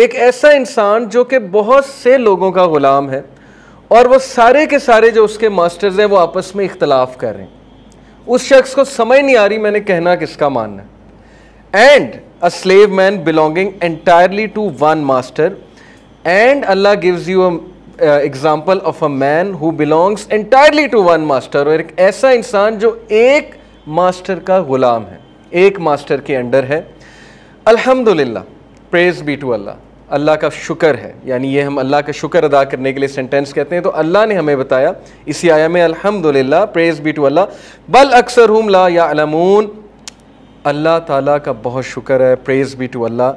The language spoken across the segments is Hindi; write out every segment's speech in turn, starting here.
एक ऐसा इंसान जो कि बहुत से लोगों का ग़ुलाम है और वो सारे के सारे जो उसके मास्टर्स हैं वो आपस में इख्तलाफ कर रहे हैं उस शख्स को समझ नहीं आ रही मैंने कहना किसका मानना and a slave man belonging entirely to one master and Allah gives you example of a man who belongs entirely to one master और एक ऐसा इंसान जो एक मास्टर का ग़ुलाम है एक मास्टर के अंडर है अल्हम्दुलिल्लाह praise be to Allah Allah का शुक्र है यानी ये हम अल्लाह का शुक्र अदा करने के लिए सेंटेंस कहते हैं तो अल्लाह ने हमें बताया इसी आया में अल्हम्दुलिल्लाह प्रेज बी टू अल्लाह बल अक्सर हम ला या अलमून अल्लाह ताला का बहुत शुक्र है प्रेज बी टू अल्लाह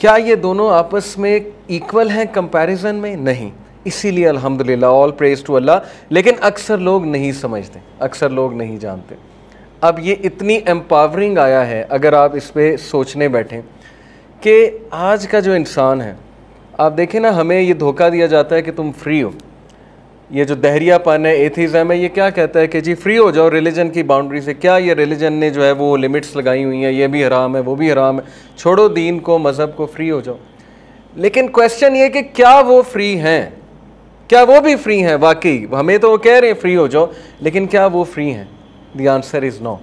क्या ये दोनों आपस में इक्वल हैं कंपैरिजन में नहीं इसीलिए अल्हम्दुलिल्लाह ऑल प्रेज टू अल्लाह लेकिन अक्सर लोग नहीं समझते अक्सर लोग नहीं जानते अब ये इतनी एम्पावरिंग आया है अगर आप इस पर सोचने बैठें कि आज का जो इंसान है आप देखें ना हमें ये धोखा दिया जाता है कि तुम फ्री हो ये जो दहरियापन है एथिज़म है ये क्या कहता है कि जी फ्री हो जाओ रिलीजन की बाउंड्री से क्या ये रिलीजन ने जो है वो लिमिट्स लगाई हुई हैं ये भी हराम है वो भी हराम है छोड़ो दीन को मज़हब को फ्री हो जाओ लेकिन क्वेश्चन ये कि क्या वो फ्री हैं क्या वो भी फ्री हैं वाकई हमें तो वो कह रहे हैं फ्री हो जाओ लेकिन क्या वो फ्री हैं दी आंसर इज़ नो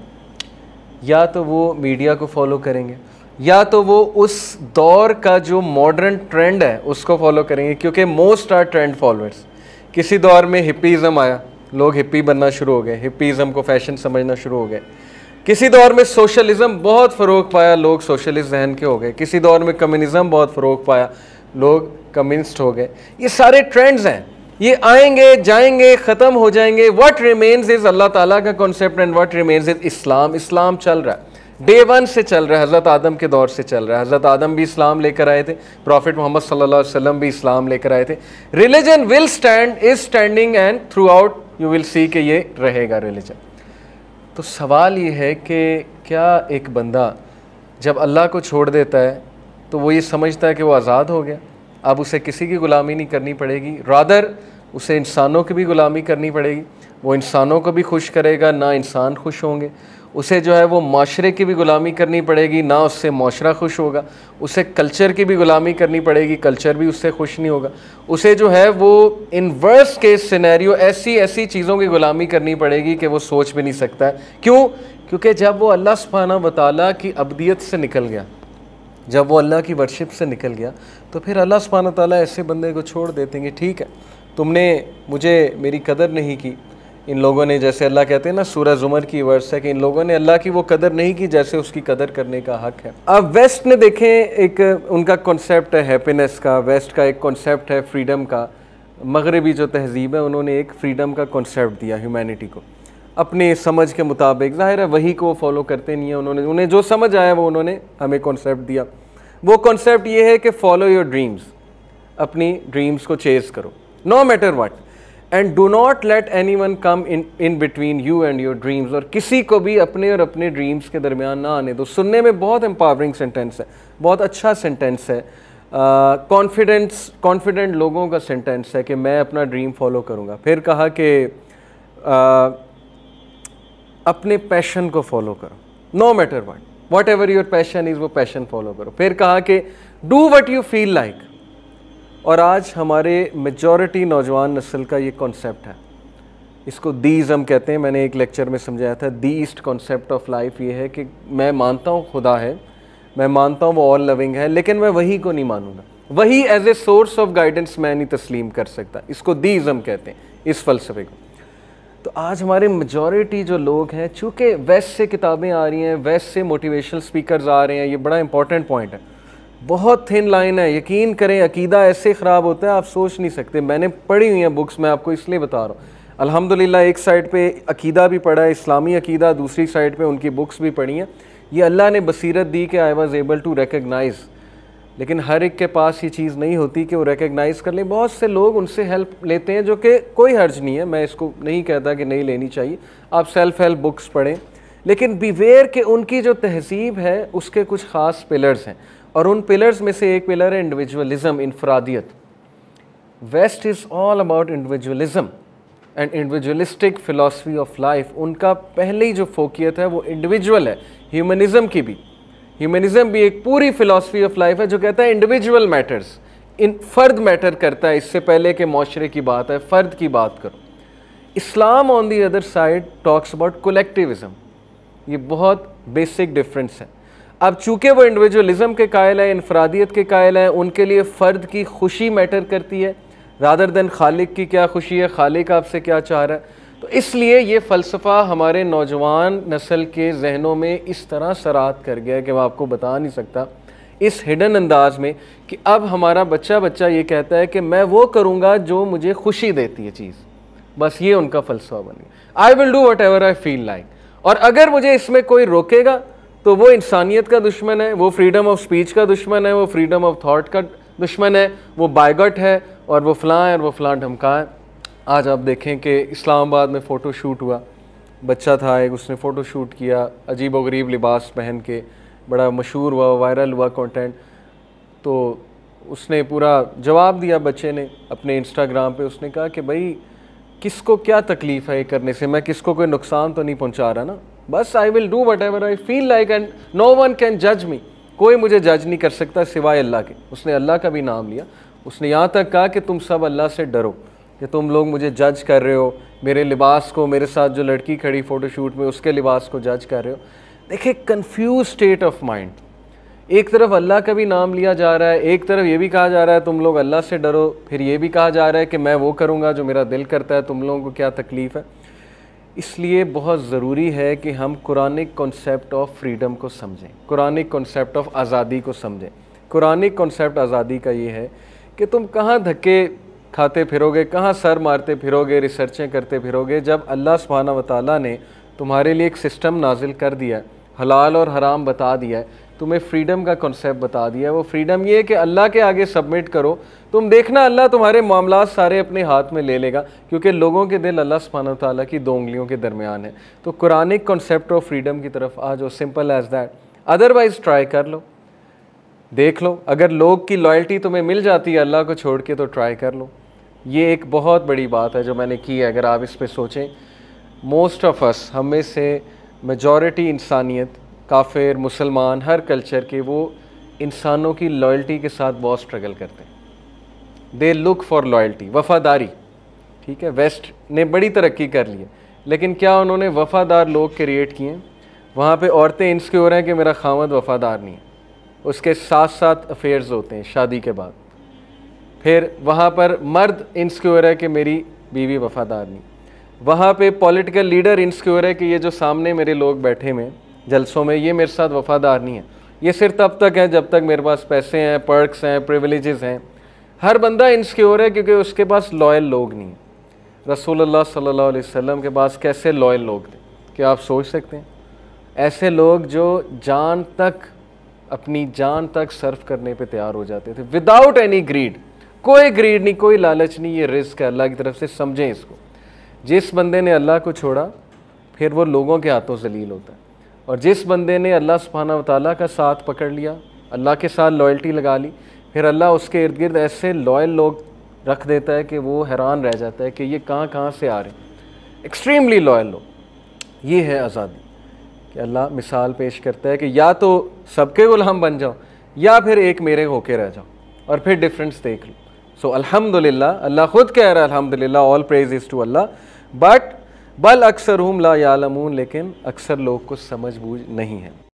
या तो वो मीडिया को फॉलो करेंगे या तो वो उस दौर का जो मॉडर्न ट्रेंड है उसको फॉलो करेंगे क्योंकि मोस्ट आर ट्रेंड फॉलोअर्स किसी दौर में हिप्पीज़म आया लोग हिप्पी बनना शुरू हो गए हिप्पीज़म को फैशन समझना शुरू हो गए किसी दौर में सोशलिज़म बहुत फ़रोग पाया लोग सोशलिस्ट जहन के हो गए किसी दौर में कम्युनिज़म बहुत फ़रोग पाया लोग कम्युनिस्ट हो गए ये सारे ट्रेंड्स हैं ये आएंगे जाएंगे ख़त्म हो जाएंगे व्हाट रिमेन्स इज़ अल्लाह ताला का concept and what remains is Islam Islam चल रहा है डे वन से चल रहा है हज़रत आदम के दौर से चल रहा है हज़रत आदम भी इस्लाम लेकर आए थे प्रॉफिट मोहम्मद सल्लल्लाहु अलैहि वसल्लम भी इस्लाम लेकर आए थे religion will stand is standing and throughout you will see कि ये रहेगा रिलीजन तो सवाल ये है कि क्या एक बंदा जब अल्लाह को छोड़ देता है तो वो ये समझता है कि वो आज़ाद हो गया अब उसे किसी की ग़ुलामी नहीं करनी पड़ेगी रादर उसे इंसानों की भी ग़ुलामी करनी पड़ेगी वो इंसानों को भी खुश करेगा ना इंसान खुश होंगे उसे जो है वो माशरे की भी ग़ुलामी करनी पड़ेगी ना उससे माशरा खुश होगा उसे कल्चर की भी ग़ुलामी करनी पड़ेगी कल्चर भी उससे खुश नहीं होगा उसे जो है वो इन वर्स केस सिनेरियो ऐसी ऐसी चीज़ों की ग़ुलामी करनी पड़ेगी कि वो सोच भी नहीं सकता क्यों क्योंकि जब वो अल्लाह सुबहाना वाली की अबदियत से निकल गया जब वो अल्लाह की वर्शिप से निकल गया तो फिर अल्लाह सुबहाना ताली ऐसे बंदे को छोड़ देते हैं ठीक है तुमने मुझे मेरी कदर नहीं की इन लोगों ने जैसे अल्लाह कहते हैं ना सूरज उमर की वर्ष है कि इन लोगों ने अल्लाह की वो कदर नहीं की जैसे उसकी कदर करने का हक है अब वेस्ट ने देखें एक उनका कॉन्सेप्ट है हैप्पीनेस का वेस्ट का एक कॉन्सेप्ट है फ्रीडम का मगरबी जो तहजीब है उन्होंने एक फ्रीडम का कॉन्सेप्ट दिया ह्यूमैनिटी को अपने समझ के मुताबिक ज़ाहिर है वही को फॉलो करते नहीं है उन्होंने उन्हें जो समझ आया वो उन्होंने हमें कॉन्सेप्ट दिया वो कॉन्सेप्ट ये है कि फॉलो योर ड्रीम्स अपनी ड्रीम्स को चेज़ करो no matter what and do not let anyone come in in between you and your dreams और किसी को भी अपने और अपने ड्रीम्स के दरमियान ना आने दो सुनने में बहुत एम्पावरिंग सेंटेंस है बहुत अच्छा सेंटेंस है कॉन्फिडेंस uh, कॉन्फिडेंट लोगों का सेंटेंस है कि मैं अपना ड्रीम फॉलो करूँगा फिर कहा कि uh, अपने पैशन को फॉलो करो no matter what whatever your passion is वो पैशन फॉलो करो फिर कहा कि do what you feel like और आज हमारे मेजॉरिटी नौजवान नस्ल का ये कॉन्सेप्ट है इसको दीज़म कहते हैं मैंने एक लेक्चर में समझाया था the east concept of life ये है कि मैं मानता हूँ खुदा है मैं मानता हूँ वो ऑल लविंग है लेकिन मैं वही को नहीं मानूंगा वही as a source of guidance मैं नहीं तस्लीम कर सकता इसको दीज़म कहते हैं इस फलसफे को तो आज हमारे मेजॉरिटी जो लोग हैं चूँकि वैसे से किताबें आ रही हैं वैसे से मोटिवेशनल स्पीकर आ रहे हैं ये बड़ा इंपॉर्टेंट पॉइंट है बहुत थिन लाइन है यकीन करें अकीदा ऐसे ख़राब होता है आप सोच नहीं सकते मैंने पढ़ी हुई हैं बुक्स मैं आपको इसलिए बता रहा हूँ अल्हम्दुलिल्लाह एक साइड पे अकीदा भी पढ़ा है इस्लामी अकीदा दूसरी साइड पे उनकी बुक्स भी पढ़ी हैं ये अल्लाह ने बसीरत दी कि I was able to recognise लेकिन हर एक के पास ये चीज़ नहीं होती कि वो रिकगनाइज़ कर ले बहुत से लोग उनसे हेल्प लेते हैं जो कि कोई हर्ज नहीं है मैं इसको नहीं कहता कि नहीं लेनी चाहिए आप सेल्फ़ हेल्प बुक्स पढ़ें लेकिन बीवेयर के उनकी जो तहजीब है उसके कुछ ख़ास पिलर्स हैं और उन पिलर्स में से एक पिलर है इंडिविजुअलिज्म इनफरादियत west is all about individualism and individualistic philosophy of life उनका पहले ही जो फोकियत है वो इंडिविजुअल है ह्यूमनिज्म की भी ह्यूमनिज्म भी एक पूरी फ़िलासफ़ी ऑफ लाइफ है जो कहता है इंडिविजुअल मैटर्स इन फ़र्द मैटर करता है इससे पहले के माशरे की बात है फ़र्द की बात करो Islam on the other side talks about collectivism ये बहुत बेसिक डिफरेंस है अब चूंकि वो इंडिविजुअलिज्म के कायल हैं इनफरादियत के कायल हैं उनके लिए फ़र्द की खुशी मैटर करती है रादर देन खालिक की क्या खुशी है खालिक आपसे क्या चाह रहा है तो इसलिए ये फ़लसफ़ा हमारे नौजवान नस्ल के जहनों में इस तरह सरात कर गया कि मैं आपको बता नहीं सकता इस हिडन अंदाज में कि अब हमारा बच्चा बच्चा ये कहता है कि मैं वो करूँगा जो मुझे खुशी देती है चीज़ बस ये उनका फ़लसफ़ा बन गया I will do whatever I feel like और अगर मुझे इसमें कोई रोकेगा तो वो इंसानियत का दुश्मन है वो फ्रीडम ऑफ स्पीच का दुश्मन है वो फ्रीडम ऑफ थाट का दुश्मन है वो बायगट है और वो फ़लाँ और वो फ़लाँ ढमका है आज आप देखें कि इस्लामाबाद में फ़ोटो शूट हुआ बच्चा था एक उसने फ़ोटो शूट किया अजीब व गरीब लिबास पहन के बड़ा मशहूर हुआ वायरल हुआ कंटेंट तो उसने पूरा जवाब दिया बच्चे ने अपने इंस्टाग्राम पे उसने कहा कि भाई किसको क्या तकलीफ़ है ये करने से मैं किसको कोई नुकसान तो नहीं पहुंचा रहा ना बस I will do whatever I feel like and no one can जज मी कोई मुझे जज नहीं कर सकता सिवाय अल्लाह के उसने अल्लाह का भी नाम लिया उसने यहाँ तक कहा कि तुम सब अल्लाह से डरो कि तुम लोग मुझे जज कर रहे हो मेरे लिबास को मेरे साथ जो लड़की खड़ी फ़ोटोशूट में उसके लिबास को जज कर रहे हो देखिए कन्फ्यूज स्टेट ऑफ माइंड एक तरफ अल्लाह का भी नाम लिया जा रहा है एक तरफ ये भी कहा जा रहा है तुम लोग अल्लाह से डरो फिर ये भी कहा जा रहा है कि मैं वो करूँगा जो मेरा दिल करता है तुम लोगों को क्या तकलीफ़ है इसलिए बहुत ज़रूरी है कि हम कुरानिक कॉन्सेप्ट ऑफ फ्रीडम को समझें कुरानिक कॉन्सेप्ट ऑफ आज़ादी को समझें कुरानिक कॉन्सेप्ट आज़ादी का ये है कि तुम कहाँ धक्के खाते फिरोगे कहाँ सर मारते फिरोगे रिसर्चें करते फिरोगे जब अल्लाह सुबहाना वाली ने तुम्हारे लिए एक सिस्टम नाजिल कर दिया हलाल और हराम बता दिया है तुम्हें फ्रीडम का कॉन्सेप्ट बता दिया वो फ्रीडम ये है कि अल्लाह के आगे सबमिट करो तुम देखना अल्लाह तुम्हारे मामला सारे अपने हाथ में ले लेगा क्योंकि लोगों के दिल अल्लाह सुबहान तला की दो उंगलियों के दरमियान है तो कुरानिक कॉन्सेप्ट ऑफ फ्रीडम की तरफ आ जाओ simple as that otherwise try कर लो देख लो अगर लोग की लॉयल्टी तुम्हें मिल जाती है अल्लाह को छोड़ के तो ट्राई कर लो ये एक बहुत बड़ी बात है जो मैंने की है अगर आप इस पर सोचें मोस्ट ऑफ अस हमें से मेजॉरिटी इंसानियत काफिर मुसलमान हर कल्चर के वो इंसानों की लॉयल्टी के साथ बहुत स्ट्रगल करते हैं दे लुक फॉर लॉयल्टी वफादारी ठीक है वेस्ट ने बड़ी तरक्की कर ली है लेकिन क्या उन्होंने वफादार लोग क्रिएट किए हैं वहाँ पे औरतें इंसक्योर हैं कि मेरा खामद वफादार नहीं है उसके साथ साथ अफेयर्स होते हैं शादी के बाद फिर वहाँ पर मर्द इंस्क्योर है कि मेरी बीवी वफादार नहीं वहाँ पे पॉलिटिकल लीडर इंसक्योर है कि ये जो सामने मेरे लोग बैठे हुए हैं जलसों में ये मेरे साथ वफादार नहीं है ये सिर्फ तब तक है जब तक मेरे पास पैसे हैं पर्क्स हैं प्रिविलेजेस हैं हर बंदा इनसिक्योर है क्योंकि उसके पास लॉयल लोग नहीं हैं रसूल सल्ला वसम के पास कैसे लॉयल लोग थे क्या आप सोच सकते हैं ऐसे लोग जो जान तक अपनी जान तक सर्व करने पे तैयार हो जाते थे विदाउट एनी ग्रीड कोई ग्रीड नहीं कोई लालच नहीं ये रिस्क है अल्लाह की तरफ से समझें इसको जिस बंदे ने अल्लाह को छोड़ा फिर वो लोगों के हाथों जलील होता है और जिस बंदे ने अल्लाह सुबहाना वाली का साथ पकड़ लिया अल्लाह के साथ लॉयल्टी लगा ली फिर अल्लाह उसके इर्द गिर्द ऐसे लॉयल लोग रख देता है कि वो हैरान रह जाता है कि ये कहाँ कहाँ से आ रहे हैं एक्सट्रीमली लॉयल लोग ये है आज़ादी कि अल्लाह मिसाल पेश करता है कि या तो सबके गुलाम बन जाओ या फिर एक मेरे होके रह जाओ और फिर डिफरेंस देख लो सो so, अल्लाह ख़ुद कह रहा है अलहमदिल्ला all praise is to Allah but बल अक्सर हम ला यालमून लेकिन अक्सर लोग को समझ बूझ नहीं है